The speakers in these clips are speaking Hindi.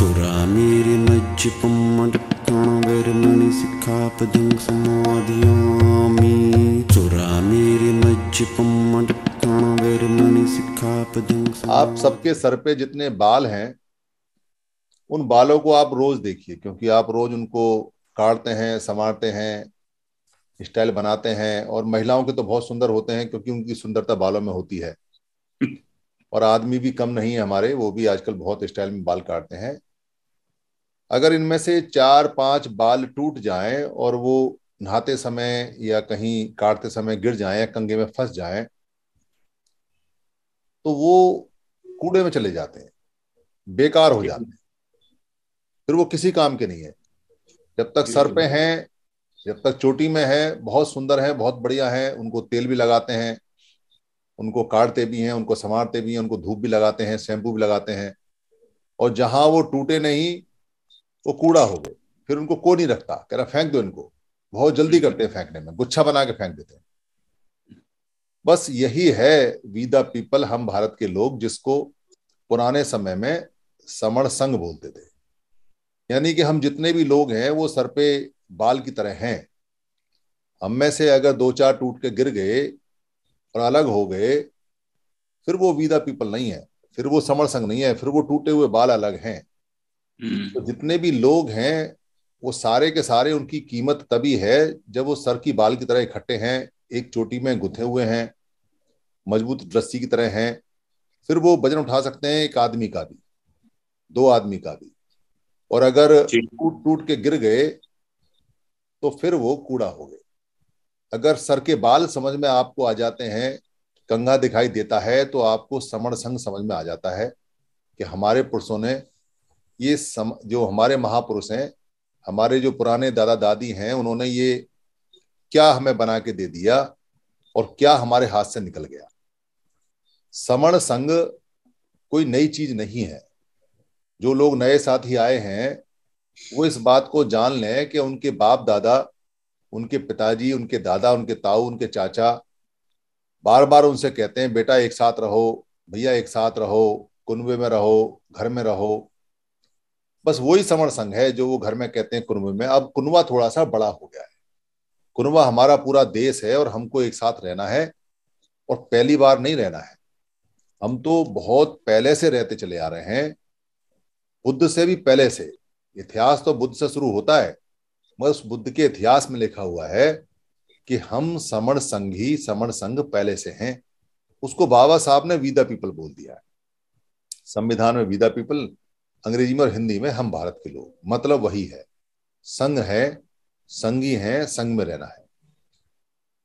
चोरा मेरे मज्ज पम्मण मणि सिखा पदंग समाधियामी चोरा मेरे मज्ज पम्मण मणि सिखा पदंग आप सबके सर पे जितने बाल हैं उन बालों को आप रोज देखिए क्योंकि आप रोज उनको काटते हैं संवारते हैं स्टाइल बनाते हैं और महिलाओं के तो बहुत सुंदर होते हैं क्योंकि उनकी सुंदरता बालों में होती है और आदमी भी कम नहीं है हमारे वो भी आजकल बहुत स्टाइल में बाल काटते हैं अगर इनमें से चार पांच बाल टूट जाएं और वो नहाते समय या कहीं काटते समय गिर जाएं या कंगे में फंस जाएं तो वो कूड़े में चले जाते हैं बेकार हो जाते हैं फिर वो किसी काम के नहीं है जब तक सर पे हैं जब तक चोटी में है बहुत सुंदर है बहुत बढ़िया है उनको तेल भी लगाते हैं उनको काटते भी हैं उनको संवारते भी हैं उनको धूप भी लगाते हैं शैम्पू भी लगाते हैं और जहां वो टूटे नहीं वो कूड़ा हो गए फिर उनको को नहीं रखता कह रहा फेंक दो इनको बहुत जल्दी हम्म। करते हैं फेंकने में गुच्छा बना के फेंक देते हैं बस यही है विदा पीपल हम भारत के लोग जिसको पुराने समय में समण संघ बोलते थे यानी कि हम जितने भी लोग हैं वो सर पे बाल की तरह हैं हम में से अगर दो चार टूट के गिर गए और अलग हो गए फिर वो वीदा पीपल नहीं है फिर वो समर संघ नहीं है फिर वो टूटे हुए बाल अलग हैं हम्म। तो जितने भी लोग हैं वो सारे के सारे उनकी कीमत तभी है जब वो सर की बाल की तरह इकट्ठे हैं एक चोटी में गुथे हुए हैं मजबूत रस्सी की तरह हैं फिर वो वजन उठा सकते हैं एक आदमी का भी दो आदमी का भी और अगर टूट टूट के गिर गए तो फिर वो कूड़ा हो गए अगर सर के बाल समझ में आपको आ जाते हैं कंगा दिखाई देता है तो आपको समण संघ समझ में आ जाता है कि हमारे पुरुषों ने ये सम, जो हमारे महापुरुष हैं हमारे जो पुराने दादा दादी हैं उन्होंने ये क्या हमें बना के दे दिया और क्या हमारे हाथ से निकल गया समण संग कोई नई चीज नहीं है जो लोग नए साथी आए हैं वो इस बात को जान लें कि उनके बाप दादा उनके पिताजी उनके दादा उनके ताऊ उनके चाचा बार बार उनसे कहते हैं बेटा एक साथ रहो भैया एक साथ रहो कुनबे में रहो घर में रहो बस वही समण संघ है जो वो घर में कहते हैं कुनबे में अब कुनवा थोड़ा सा बड़ा हो गया है कुनवा हमारा पूरा देश है और हमको एक साथ रहना है और पहली बार नहीं रहना है हम तो बहुत पहले से रहते चले आ रहे हैं बुद्ध से भी पहले से इतिहास तो बुद्ध से शुरू होता है मगर उस बुद्ध के इतिहास में लिखा हुआ है कि हम समण संघ ही समण संघ पहले से हैं उसको बाबा साहब ने विदा पीपल बोल दिया है संविधान में विदा पीपल अंग्रेजी में और हिंदी में हम भारत के लोग मतलब वही है संघ है संगी है संघ में रहना है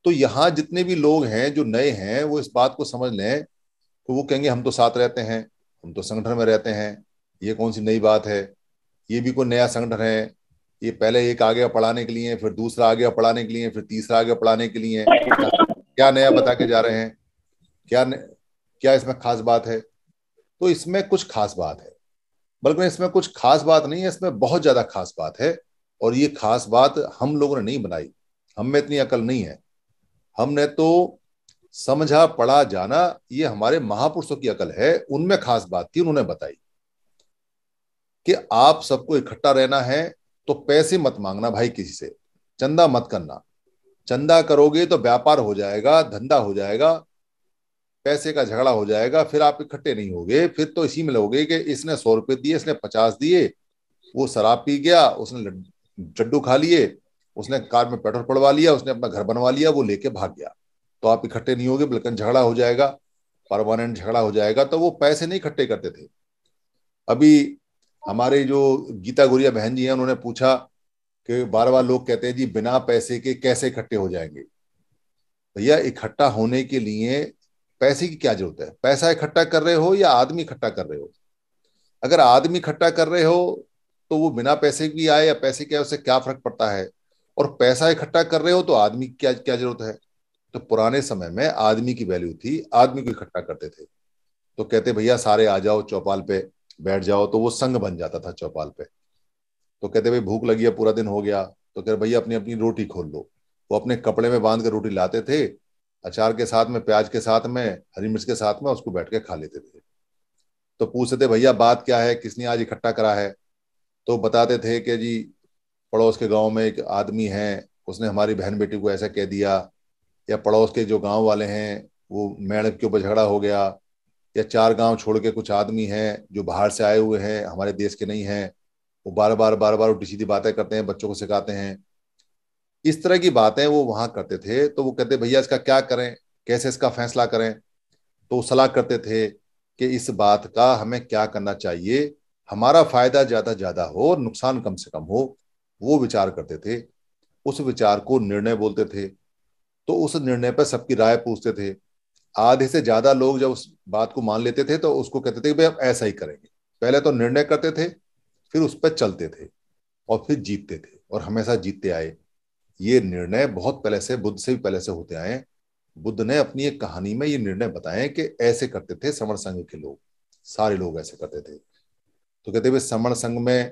तो यहाँ जितने भी लोग हैं जो नए हैं वो इस बात को समझ लें तो वो कहेंगे हम तो साथ रहते हैं हम तो संगठन में रहते हैं ये कौन सी नई बात है ये भी कोई नया संगठन है ये पहले एक आगे पढ़ाने के लिए फिर दूसरा आगे पढ़ाने के लिए फिर तीसरा आगे पढ़ाने के लिए क्या नया बता के जा रहे हैं क्या न... क्या इसमें खास बात है तो इसमें कुछ खास बात है बल्कि इसमें कुछ खास बात नहीं है इसमें बहुत ज्यादा खास बात है और ये खास बात हम लोगों ने नहीं बनाई हम में इतनी अकल नहीं है हमने तो समझा पढ़ा जाना ये हमारे महापुरुषों की अकल है उनमें खास बात थी उन्होंने बताई कि आप सबको इकट्ठा रहना है तो पैसे मत मांगना भाई किसी से चंदा मत करना चंदा करोगे तो व्यापार हो जाएगा धंधा हो जाएगा पैसे का झगड़ा हो जाएगा फिर आप इकट्ठे नहीं होगे फिर तो इसी में लोगे कि इसने सौ रुपए दिए इसने पचास दिए वो शराब पी गया उसने लड्डू खा लिए उसने कार में पेट्रोल पड़वा लिया उसने अपना घर बनवा लिया वो लेके भाग गया तो आप इकट्ठे नहीं होगे बल्कि झगड़ा हो जाएगा परमानेंट झगड़ा हो जाएगा तो वो पैसे नहीं इकट्ठे करते थे अभी हमारे जो गीता गुरिया बहन जी हैं उन्होंने पूछा कि बार बार लोग कहते हैं जी बिना पैसे के कैसे इकट्ठे हो जाएंगे भैया इकट्ठा होने के लिए पैसे की क्या जरूरत है पैसा इकट्ठा कर रहे हो या आदमी इकट्ठा कर रहे हो अगर आदमी इकट्ठा कर रहे हो तो वो बिना पैसे की आए या पैसे के आए उससे क्या फर्क पड़ता है और पैसा इकट्ठा कर रहे हो तो आदमी की क्या क्या जरूरत है तो पुराने समय में आदमी की वैल्यू थी आदमी को इकट्ठा करते थे तो कहते भैया सारे आ जाओ चौपाल पे बैठ जाओ तो वो संघ बन जाता था चौपाल पे तो कहते भाई भूख लगी है पूरा दिन हो गया तो कह भैया अपनी अपनी रोटी खोल लो वो अपने कपड़े में बांध कर रोटी लाते थे अचार के साथ में प्याज के साथ में हरी मिर्च के साथ में उसको बैठ के खा लेते थे तो पूछते थे भैया बात क्या है किसने आज इकट्ठा करा है तो बताते थे कि जी पड़ोस के गांव में एक आदमी है उसने हमारी बहन बेटी को ऐसा कह दिया या पड़ोस के जो गांव वाले हैं वो मेढक के ऊपर झगड़ा हो गया या चार गांव छोड़ के कुछ आदमी हैं जो बाहर से आए हुए हैं हमारे देश के नहीं हैं वो बार बार बार बार उल्टी सीधी बातें करते हैं बच्चों को सिखाते हैं इस तरह की बातें वो वहां करते थे तो वो कहते भैया इसका क्या करें कैसे इसका फैसला करें तो सलाह करते थे कि इस बात का हमें क्या करना चाहिए हमारा फायदा ज्यादा ज्यादा हो और नुकसान कम से कम हो वो विचार करते थे उस विचार को निर्णय बोलते थे तो उस निर्णय पर सबकी राय पूछते थे आधे से ज्यादा लोग जब उस बात को मान लेते थे तो उसको कहते थे कि भाई अब ऐसा ही करेंगे पहले तो निर्णय करते थे फिर उस पर चलते थे और फिर जीतते थे और हमेशा जीतते आए ये निर्णय बहुत पहले से बुद्ध से भी पहले से होते आए बुद्ध ने अपनी एक कहानी में ये निर्णय बताए कि ऐसे करते थे श्रवण संघ के लोग सारे लोग ऐसे करते थे तो कहते हुए श्रवण संघ में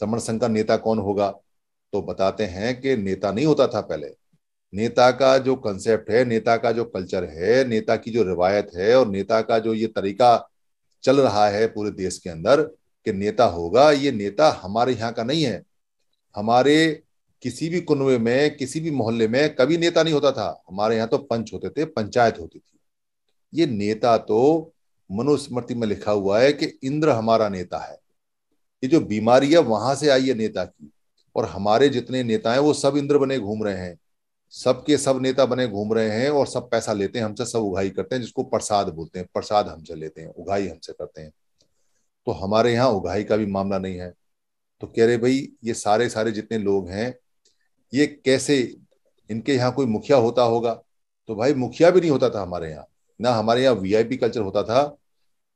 समण संघ का नेता कौन होगा तो बताते हैं कि नेता नहीं होता था पहले नेता का जो कंसेप्ट है नेता का जो कल्चर है नेता की जो रिवायत है और नेता का जो ये तरीका चल रहा है पूरे देश के अंदर कि नेता होगा ये नेता हमारे यहाँ का नहीं है हमारे किसी भी कुनबे में किसी भी मोहल्ले में कभी नेता नहीं होता था हमारे यहाँ तो पंच होते थे पंचायत होती थी ये नेता तो मनुस्मृति में लिखा हुआ है कि इंद्र हमारा नेता है ये जो बीमारी है वहां से आई है नेता की और हमारे जितने नेता हैं वो सब इंद्र बने घूम रहे हैं सबके सब नेता बने घूम रहे हैं और सब पैसा लेते हैं हमसे सब उगाही करते हैं जिसको प्रसाद बोलते हैं प्रसाद हमसे लेते हैं उगाही हमसे करते हैं तो हमारे यहाँ उगाही का भी मामला नहीं है तो कह रहे भाई ये सारे सारे जितने लोग हैं ये कैसे इनके यहाँ कोई मुखिया होता होगा तो भाई मुखिया भी नहीं होता था हमारे यहाँ ना हमारे यहाँ वीआईपी कल्चर होता था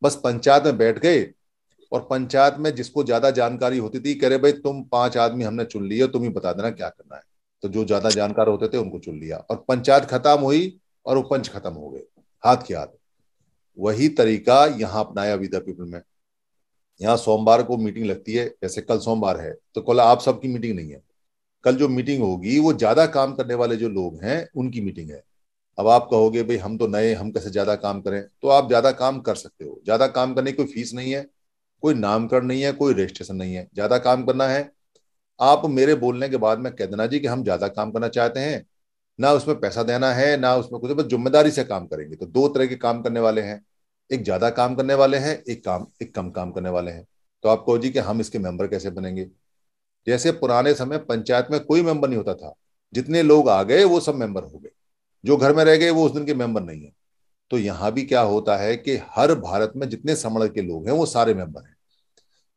बस पंचायत में बैठ गए और पंचायत में जिसको ज्यादा जानकारी होती थी कह रहे भाई तुम पांच आदमी हमने चुन लिए तुम ही बता देना क्या करना है तो जो ज्यादा जानकार होते थे उनको चुन लिया और पंचायत खत्म हुई और उपंच खत्म हो गए हाथ के हाथ वही तरीका यहाँ अपनाया विदा पीपल में यहाँ सोमवार को मीटिंग लगती है जैसे कल सोमवार है तो कल आप सबकी मीटिंग नहीं है कल जो मीटिंग होगी वो ज्यादा काम करने वाले जो लोग हैं उनकी मीटिंग है अब आप कहोगे भाई हम तो नए हम कैसे ज्यादा काम करें तो आप ज्यादा काम कर सकते हो ज्यादा काम करने की कोई फीस नहीं है कोई नामकरण नहीं है कोई रजिस्ट्रेशन नहीं है ज्यादा काम करना है आप मेरे बोलने के बाद में कह देना जी कि हम ज्यादा काम करना चाहते हैं ना उसमें पैसा देना है ना उसमें कुछ बस जिम्मेदारी से काम करेंगे तो दो तरह के काम करने वाले हैं एक ज्यादा काम करने वाले हैं एक काम एक कम काम करने वाले हैं तो आप कहो जी कि हम इसके मेंबर कैसे बनेंगे जैसे पुराने समय पंचायत में कोई मेंबर नहीं होता था जितने लोग आ गए वो सब मेंबर हो गए जो घर में रह गए वो उस दिन के मेंबर नहीं है तो यहां भी क्या होता है कि हर भारत में जितने समण के लोग हैं वो सारे मेंबर हैं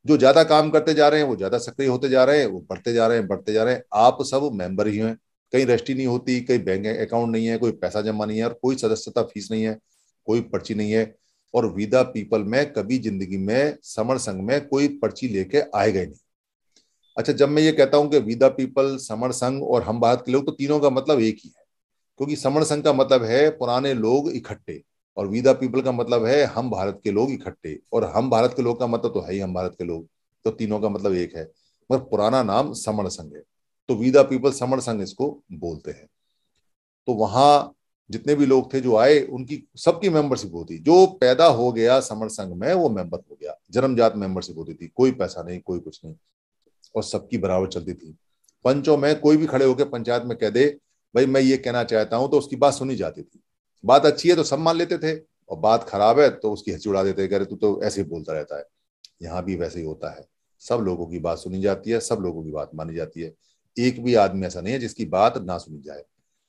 जो ज्यादा काम करते जा रहे हैं वो ज्यादा सक्रिय होते जा रहे हैं वो बढ़ते जा रहे हैं बढ़ते जा रहे हैं आप सब मेंबर ही हैं कहीं रजिस्ट्री नहीं होती कहीं बैंक अकाउंट नहीं है कोई पैसा जमा नहीं है और कोई सदस्यता फीस नहीं है कोई पर्ची नहीं है और विदा पीपल में कभी जिंदगी में समर संघ में कोई पर्ची लेके आए गए नहीं अच्छा जब मैं ये कहता हूं कि विदा पीपल समण संघ और हम भारत के लोग तो तीनों का मतलब एक ही है क्योंकि समण संघ का मतलब है पुराने लोग इकट्ठे और विदा पीपल का मतलब है हम भारत के लोग इकट्ठे और हम भारत के लोग का मतलब तो है ही हम भारत के लोग तो तीनों का मतलब एक है मगर पुराना नाम समण संघ है तो विदा पीपल समण संघ इसको बोलते हैं तो वहां जितने भी लोग थे जो आए उनकी सबकी मेंबरशिप होती जो पैदा हो गया समर संघ में वो मेंबर हो गया जन्मजात मेंबरशिप होती थी कोई पैसा नहीं कोई कुछ नहीं और सबकी बराबर चलती थी पंचों में कोई भी खड़े होकर पंचायत में कह दे भाई मैं ये कहना चाहता हूं तो उसकी बात सुनी जाती थी बात अच्छी है तो सब मान लेते थे और बात खराब है तो उसकी हंसी उड़ा देते कह रहे तू तो ऐसे ही बोलता रहता है यहाँ भी वैसे ही होता है सब लोगों की बात सुनी जाती है सब लोगों की बात मानी जाती है एक भी आदमी ऐसा नहीं है जिसकी बात ना सुनी जाए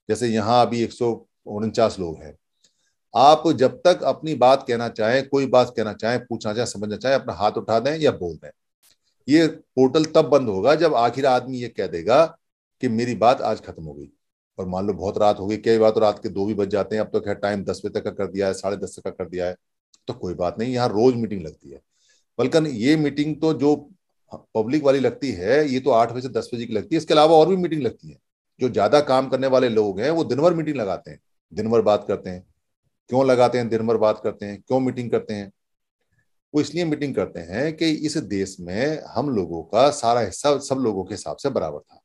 जैसे यहाँ अभी एक सौ लोग हैं आप जब तक अपनी बात कहना चाहें कोई बात कहना चाहें पूछना चाहें समझना चाहें अपना हाथ उठा दें या बोल दें ये पोर्टल तब बंद होगा जब आखिर आदमी ये कह देगा कि मेरी बात आज खत्म हो गई और मान लो बहुत रात हो गई कई बार तो रात के दो भी बज जाते हैं अब तो खैर टाइम दस बजे तक का कर दिया है साढ़े दस तक का कर दिया है तो कोई बात नहीं यहाँ रोज मीटिंग लगती है बल्कि ये मीटिंग तो जो पब्लिक वाली लगती है ये तो आठ बजे से दस बजे की लगती है इसके अलावा और भी मीटिंग लगती है जो ज्यादा काम करने वाले लोग हैं वो दिन भर मीटिंग लगाते हैं दिन भर बात करते हैं क्यों लगाते हैं दिन भर बात करते हैं क्यों मीटिंग करते हैं वो इसलिए मीटिंग करते हैं कि इस देश में हम लोगों का सारा हिस्सा सब लोगों के हिसाब से बराबर था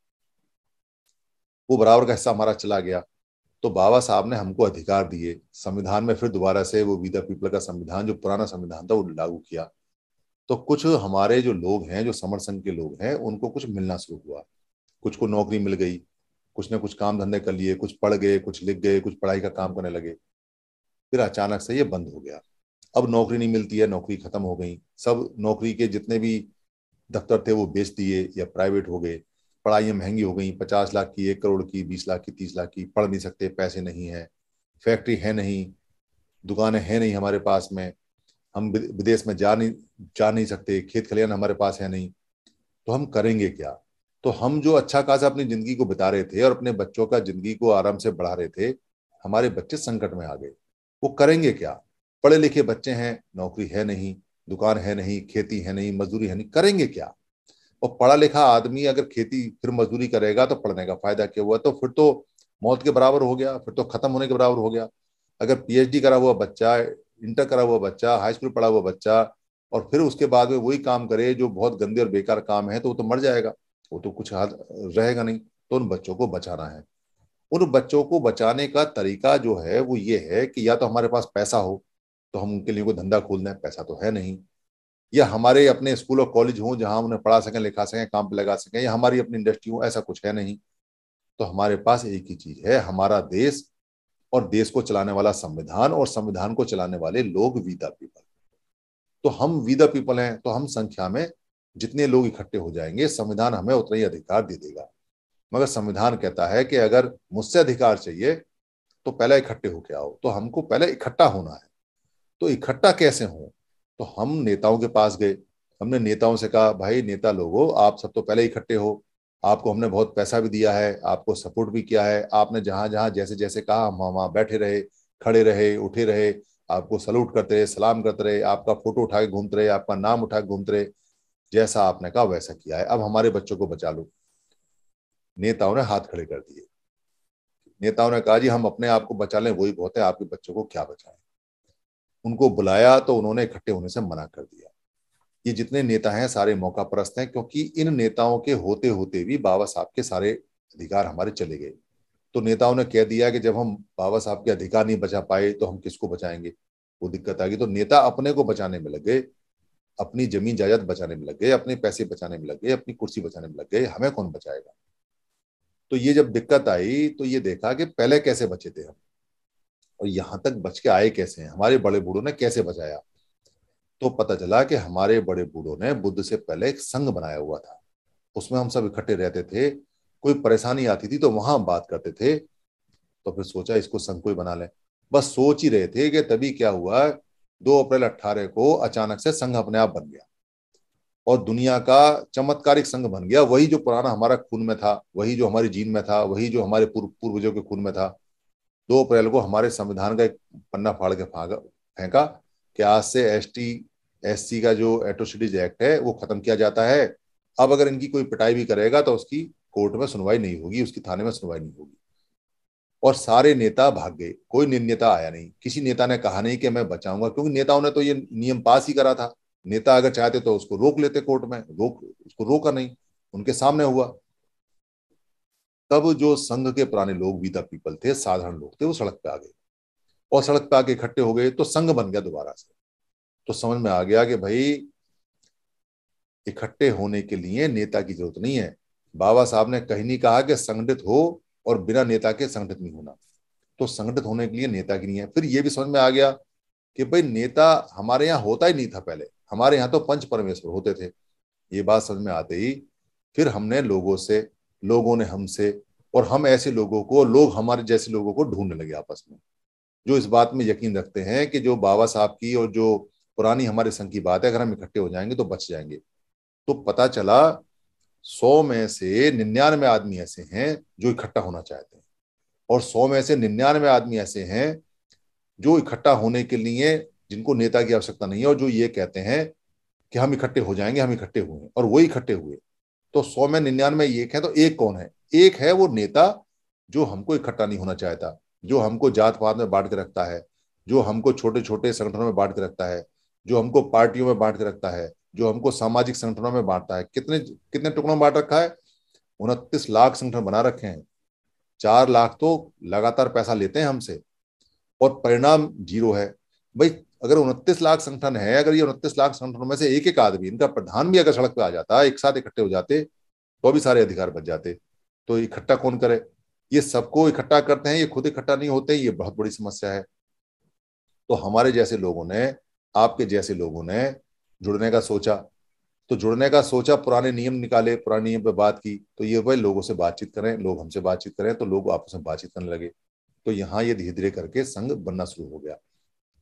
वो बराबर का हिस्सा हमारा चला गया तो बाबा साहब ने हमको अधिकार दिए संविधान में फिर दोबारा से वो विदा पीपल का संविधान जो पुराना संविधान था वो लागू किया तो कुछ हमारे जो लोग हैं जो समर संघ के लोग हैं उनको कुछ मिलना शुरू हुआ कुछ को नौकरी मिल गई कुछ ने कुछ काम धंधे कर लिए कुछ पढ़ गए कुछ लिख गए कुछ पढ़ाई का काम करने लगे फिर अचानक से ये बंद हो गया अब नौकरी नहीं मिलती है नौकरी खत्म हो गई सब नौकरी के जितने भी दफ्तर थे वो बेच दिए या प्राइवेट हो गए पढ़ाइयाँ महंगी हो गई पचास लाख की एक करोड़ की बीस लाख की तीस लाख की पढ़ नहीं सकते पैसे नहीं है फैक्ट्री है नहीं दुकानें हैं नहीं हमारे पास में हम विदेश में जा नहीं जा नहीं सकते खेत खलियान हमारे पास है नहीं तो हम करेंगे क्या तो हम जो अच्छा खासा अपनी जिंदगी को बिता रहे थे और अपने बच्चों का जिंदगी को आराम से बढ़ा रहे थे हमारे बच्चे संकट में आ गए वो करेंगे क्या पढ़े लिखे बच्चे हैं नौकरी है नहीं दुकान है नहीं खेती है नहीं मजदूरी है नहीं करेंगे क्या और पढ़ा लिखा आदमी अगर खेती फिर मजदूरी करेगा तो पढ़ने का फायदा क्या हुआ तो फिर तो मौत के बराबर हो गया फिर तो खत्म होने के बराबर हो गया अगर पीएचडी करा हुआ बच्चा इंटर करा हुआ बच्चा हाई स्कूल पढ़ा हुआ बच्चा और फिर उसके बाद में वही काम करे जो बहुत गंदे और बेकार काम है तो वो तो मर जाएगा वो तो कुछ हाथ रहेगा नहीं तो उन बच्चों को बचाना है उन बच्चों को बचाने का तरीका जो है वो ये है कि या तो हमारे पास पैसा हो तो हम उनके लिए कोई धंधा खोलना है पैसा तो है नहीं या हमारे अपने स्कूल और कॉलेज हों जहां उन्हें पढ़ा सकें लिखा सकें काम पर लगा सकें या हमारी अपनी इंडस्ट्री हो ऐसा कुछ है नहीं तो हमारे पास एक ही चीज है हमारा देश और देश को चलाने वाला संविधान और संविधान को चलाने वाले लोग वीदा पीपल तो हम वीदा पीपल हैं तो हम संख्या में जितने लोग इकट्ठे हो जाएंगे संविधान हमें उतना ही अधिकार दे देगा मगर संविधान कहता है कि अगर मुझसे अधिकार चाहिए तो पहले इकट्ठे होके आओ तो हमको पहले इकट्ठा होना है तो इकट्ठा कैसे हों तो हम नेताओं के पास गए हमने नेताओं से कहा भाई नेता लोगों आप सब तो पहले इकट्ठे हो आपको हमने बहुत पैसा भी दिया है आपको सपोर्ट भी किया है आपने जहां जहां जैसे जैसे कहा हम वहां बैठे रहे खड़े रहे उठे रहे आपको सलूट करते रहे सलाम करते रहे आपका फोटो उठा के घूमते रहे आपका नाम उठा के घूमते रहे जैसा आपने कहा वैसा किया है अब हमारे बच्चों को बचा लो नेताओं ने हाथ खड़े कर दिए नेताओं ने कहा जी हम अपने आप को बचा लें वही बहुत है आपके बच्चों को क्या बचाएं उनको बुलाया तो उन्होंने इकट्ठे होने से मना कर दिया ये जितने नेता हैं सारे मौका परस्त हैं क्योंकि इन नेताओं के होते होते भी बाबा साहब के सारे अधिकार हमारे चले गए तो नेताओं ने कह दिया कि जब हम बाबा साहब के अधिकार नहीं बचा पाए तो हम किसको बचाएंगे वो दिक्कत आ गई तो नेता अपने को बचाने में लग गए अपनी जमीन जायदाद बचाने में लग गए अपने पैसे बचाने में लग गए अपनी कुर्सी बचाने में लग गए हमें कौन बचाएगा तो ये जब दिक्कत आई तो ये देखा कि पहले कैसे बचे थे हम और यहां तक बच के आए कैसे हैं हमारे बड़े बूढ़ों ने कैसे बचाया तो पता चला कि हमारे बड़े बूढ़ों ने बुद्ध से पहले एक संघ बनाया हुआ था उसमें हम सब इकट्ठे रहते थे कोई परेशानी आती थी तो वहां बात करते थे तो फिर सोचा इसको संघ कोई बना ले बस सोच ही रहे थे कि तभी क्या हुआ दो अप्रैल अट्ठारह को अचानक से संघ अपने आप बन गया और दुनिया का चमत्कारिक संघ बन गया वही जो पुराना हमारा खून में था वही जो हमारी जीन में था वही जो हमारे पूर्वजों के खून में था दो अप्रैल को हमारे संविधान का एक पन्ना फाड़ के फेंका कि आज से एस टी एस सी का जो एट्रोसिटीज एक्ट है वो खत्म किया जाता है अब अगर इनकी कोई पिटाई भी करेगा तो उसकी कोर्ट में सुनवाई नहीं होगी उसकी थाने में सुनवाई नहीं होगी और सारे नेता भाग गए कोई निन्यता आया नहीं किसी नेता ने कहा नहीं कि मैं बचाऊंगा क्योंकि नेताओं ने तो ये नियम पास ही करा था नेता अगर चाहते तो उसको रोक लेते कोर्ट में रोक उसको रोका नहीं उनके सामने हुआ तब जो संघ के पुराने लोग भी द पीपल थे साधारण लोग थे वो सड़क पे आ गए और सड़क पे आके इकट्ठे हो गए तो संघ बन गया दोबारा से तो समझ में आ गया कि भाई इकट्ठे होने के लिए नेता की जरूरत नहीं है बाबा साहब ने कहीं नहीं कहा कि संगठित हो और बिना नेता के संगठित नहीं होना तो संगठित होने के लिए नेता की नहीं है फिर ये भी समझ में आ गया कि भाई नेता हमारे यहाँ होता ही नहीं था पहले हमारे यहाँ तो पंच परमेश्वर होते थे ये बात समझ में आते ही फिर हमने लोगों से लोगों ने हमसे और हम ऐसे लोगों को लोग हमारे जैसे लोगों को ढूंढने लगे आपस में जो इस बात में यकीन रखते हैं कि जो बाबा साहब की और जो पुरानी हमारे संघ की बात है अगर हम इकट्ठे हो जाएंगे तो बच जाएंगे तो पता चला सौ में से निन्यानवे आदमी ऐसे हैं जो इकट्ठा होना चाहते हैं और सौ में से निन्यानवे आदमी ऐसे हैं जो इकट्ठा होने के लिए जिनको नेता की आवश्यकता नहीं है और जो ये कहते हैं कि हम इकट्ठे हो जाएंगे हम इकट्ठे हुए और वो इकट्ठे हुए तो सौ में निन्यानवे एक है तो एक कौन है एक है वो नेता जो हमको इकट्ठा नहीं होना चाहता जो हमको जात पात में बांट के रखता है जो हमको छोटे छोटे संगठनों में बांट के रखता है जो हमको पार्टियों में बांट के रखता है जो हमको सामाजिक संगठनों में बांटता है कितने कितने टुकड़ों में बांट रखा है उनतीस लाख संगठन बना रखे हैं चार लाख तो लगातार पैसा लेते हैं हमसे और परिणाम जीरो है भाई अगर उनतीस लाख संगठन है अगर ये उनतीस लाख संगठनों में से एक एक आदमी इनका प्रधान भी अगर सड़क पर आ जाता एक साथ इकट्ठे हो जाते तो भी सारे अधिकार बच जाते तो इकट्ठा कौन करे ये सबको इकट्ठा करते हैं ये खुद इकट्ठा नहीं होते ये बहुत बड़ी समस्या है तो हमारे जैसे लोगों ने आपके जैसे लोगों ने जुड़ने का सोचा तो जुड़ने का सोचा पुराने नियम निकाले पुराने नियम पे बात की तो ये भाई लोगों से बातचीत करें लोग हमसे बातचीत करें तो लोग आपस में बातचीत करने लगे तो यहाँ ये धीरे धीरे करके संघ बनना शुरू हो गया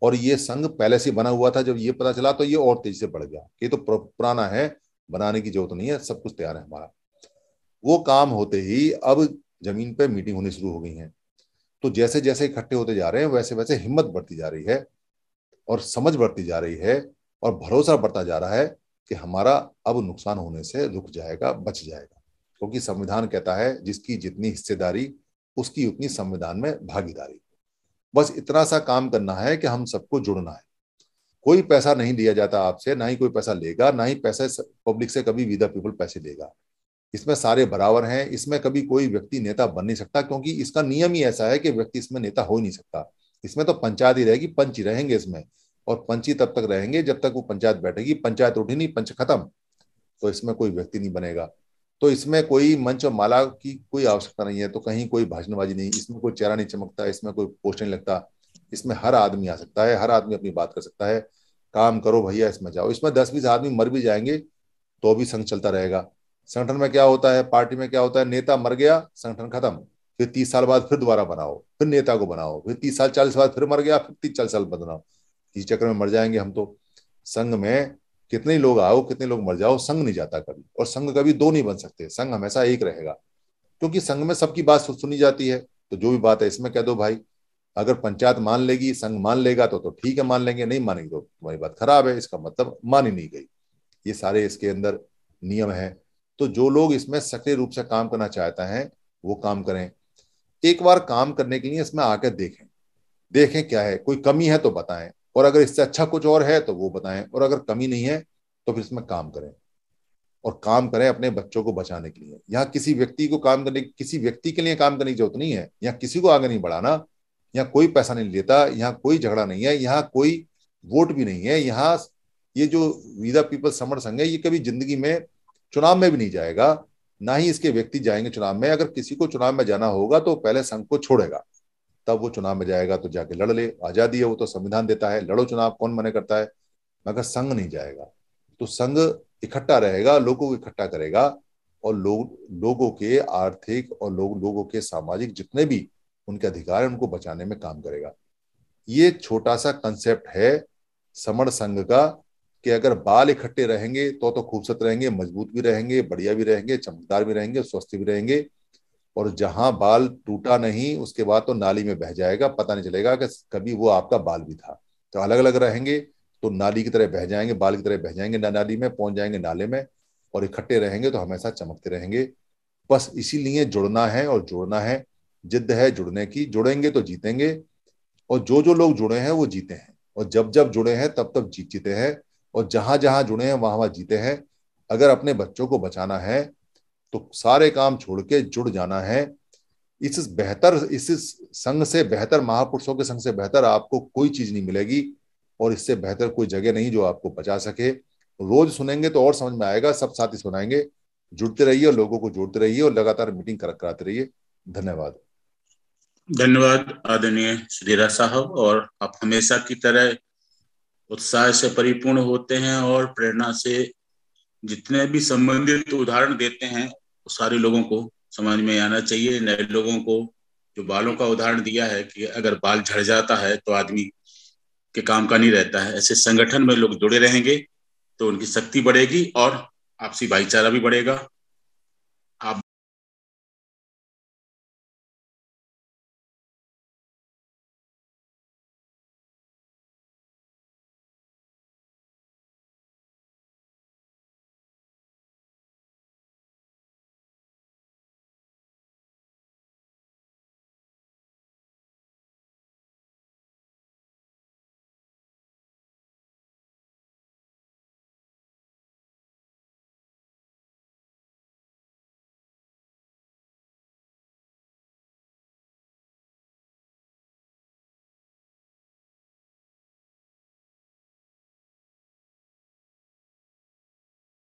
और ये संघ पहले से बना हुआ था जब ये पता चला तो ये और तेजी से बढ़ गया ये तो पुराना है बनाने की जरूरत नहीं है सब कुछ तैयार है हमारा वो काम होते ही अब जमीन पे मीटिंग होनी शुरू हो गई है तो जैसे जैसे इकट्ठे होते जा रहे हैं वैसे वैसे हिम्मत बढ़ती जा रही है और समझ बढ़ती जा रही है और भरोसा बढ़ता जा रहा है कि हमारा अब नुकसान होने से रुक जाएगा बच जाएगा क्योंकि संविधान कहता है जिसकी जितनी हिस्सेदारी उसकी उतनी संविधान में भागीदारी बस इतना सा काम करना है कि हम सबको जुड़ना है कोई पैसा नहीं लिया जाता आपसे ना ही कोई पैसा लेगा ना ही पैसा पब्लिक से कभी विदा पीपल पैसे लेगा इसमें सारे बराबर हैं इसमें कभी कोई व्यक्ति नेता बन नहीं सकता क्योंकि इसका नियम ही ऐसा है कि व्यक्ति इसमें नेता हो ही नहीं सकता इसमें तो पंचायत ही रहेगी पंच रहेंगे इसमें और पंच ही तब तक रहेंगे जब तक वो पंचायत बैठेगी पंचायत उठी नहीं पंच खत्म तो इसमें कोई व्यक्ति नहीं बनेगा तो इसमें कोई मंच और माला की कोई आवश्यकता नहीं है तो कहीं कोई भाषणबाजी नहीं इसमें कोई चेहरा नहीं चमकता इसमें कोई पोस्ट नहीं लगता इसमें हर आदमी आ सकता है हर आदमी अपनी बात कर सकता है काम करो भैया इसमें जाओ इसमें दस बीस आदमी मर भी जाएंगे तो भी संघ चलता रहेगा संगठन में क्या होता है पार्टी में क्या होता है नेता मर गया संगठन खत्म फिर तीस साल बाद फिर दोबारा बनाओ फिर नेता को बनाओ फिर तीस साल चालीस बाद फिर मर गया फिर तीस चालीस साल बनाओ इस चक्र में मर जाएंगे हम तो संघ में कितने लोग आओ कितने लोग मर जाओ संघ नहीं जाता कभी और संघ कभी दो नहीं बन सकते संघ हमेशा एक रहेगा क्योंकि संघ में सबकी बात सुनी जाती है तो जो भी बात है इसमें कह दो भाई अगर पंचायत मान लेगी संघ मान लेगा तो तो ठीक है मान लेंगे नहीं मानेंगे तो तुम्हारी बात खराब है इसका मतलब मान ही नहीं गई ये सारे इसके अंदर नियम है तो जो लोग इसमें सक्रिय रूप से काम करना चाहते हैं वो काम करें एक बार काम करने के लिए इसमें आकर देखें देखें क्या है कोई कमी है तो बताएं और अगर इससे अच्छा कुछ और है तो वो बताएं और अगर कमी नहीं है तो फिर इसमें काम करें और काम करें अपने बच्चों को बचाने के लिए यहाँ किसी व्यक्ति को काम करने किसी व्यक्ति के लिए काम करने की जरूरत नहीं है यहाँ किसी को आगे नहीं बढ़ाना यहाँ कोई पैसा नहीं लेता यहाँ कोई झगड़ा नहीं है यहाँ कोई वोट भी नहीं है यहाँ ये जो वीदा पीपल समर संघ है ये कभी जिंदगी में चुनाव में भी नहीं जाएगा ना ही इसके व्यक्ति जाएंगे चुनाव में अगर किसी को चुनाव में जाना होगा तो पहले संघ को छोड़ेगा तब वो चुनाव में जाएगा तो जाके लड़ ले आजादी है वो तो संविधान देता है लड़ो चुनाव कौन मना करता है मगर संघ नहीं जाएगा तो संघ इकट्ठा रहेगा लोगों को इकट्ठा करेगा और लोग लोगों के आर्थिक और लो, लोगों के सामाजिक जितने भी उनके अधिकार है उनको बचाने में काम करेगा ये छोटा सा कंसेप्ट है समर संघ का कि अगर बाल इकट्ठे रहेंगे तो तो खूबसूरत रहेंगे मजबूत भी रहेंगे बढ़िया भी रहेंगे चमकदार भी रहेंगे स्वस्थ भी रहेंगे और जहां बाल टूटा नहीं उसके बाद तो नाली में बह जाएगा पता नहीं चलेगा कि कभी वो आपका बाल भी था तो अलग अलग रहेंगे तो नाली की तरह बह जाएंगे बाल की तरह बह जाएंगे ना नाली में पहुंच जाएंगे नाले में और इकट्ठे रहेंगे तो हमेशा चमकते रहेंगे बस इसीलिए जुड़ना है और जुड़ना है जिद है जुड़ने की जुड़ेंगे तो जीतेंगे और जो जो लोग जुड़े हैं वो जीते हैं और जब जब जुड़े हैं तब तब जीत जीते हैं और जहां जहां जुड़े हैं वहां वहां जीते हैं अगर अपने बच्चों को बचाना है तो सारे काम छोड़ के जुड़ जाना है इस बेहतर इस संघ से बेहतर महापुरुषों के संघ से बेहतर आपको कोई चीज नहीं मिलेगी और इससे बेहतर कोई जगह नहीं जो आपको बचा सके रोज सुनेंगे तो और समझ में आएगा सब साथ ही सुनाएंगे जुड़ते रहिए और लोगों को जोड़ते रहिए और लगातार मीटिंग कर कराते रहिए धन्यवाद धन्यवाद आदरणीय सुधीरा साहब और आप हमेशा की तरह उत्साह से परिपूर्ण होते हैं और प्रेरणा से जितने भी संबंधित उदाहरण देते हैं सारे लोगों को समझ में आना चाहिए नए लोगों को जो बालों का उदाहरण दिया है कि अगर बाल झड़ जाता है तो आदमी के काम का नहीं रहता है ऐसे संगठन में लोग जुड़े रहेंगे तो उनकी शक्ति बढ़ेगी और आपसी भाईचारा भी बढ़ेगा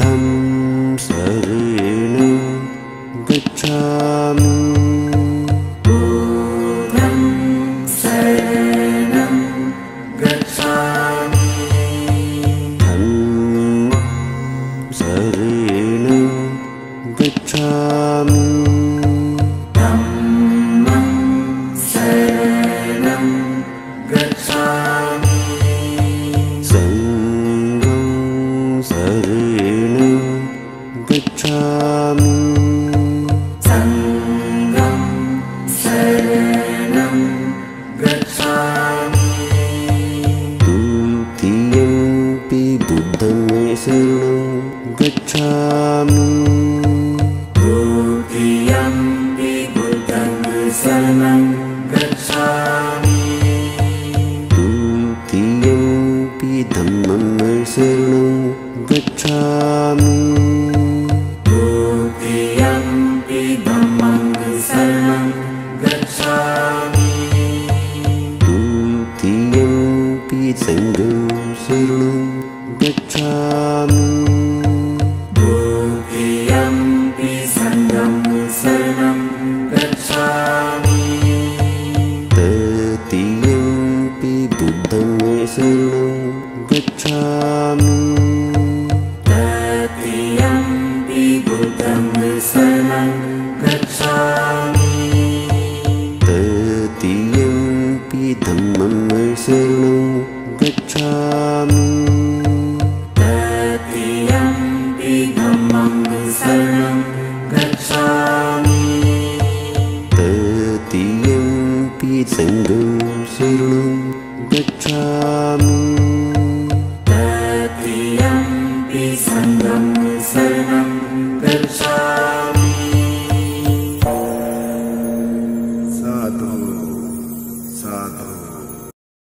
तं सरेण गच्छामि